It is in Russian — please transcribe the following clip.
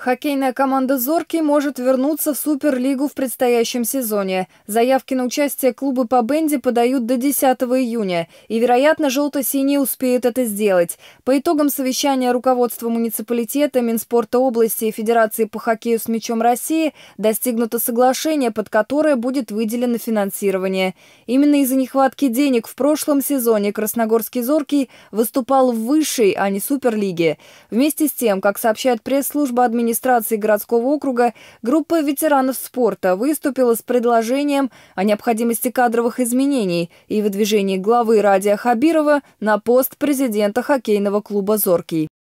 Хоккейная команда «Зорки» может вернуться в Суперлигу в предстоящем сезоне. Заявки на участие клубы по бенде подают до 10 июня, и, вероятно, «Желто-синие» успеют это сделать. По итогам совещания руководства муниципалитета, Минспорта области и Федерации по хоккею с мячом России достигнуто соглашение, под которое будет выделено финансирование. Именно из-за нехватки денег в прошлом сезоне Красногорский «Зоркий» выступал в высшей, а не Суперлиге. Вместе с тем, как сообщает пресс-служба администрации, администрации городского округа группа ветеранов спорта выступила с предложением о необходимости кадровых изменений и выдвижении главы Радия Хабирова на пост президента хоккейного клуба «Зоркий».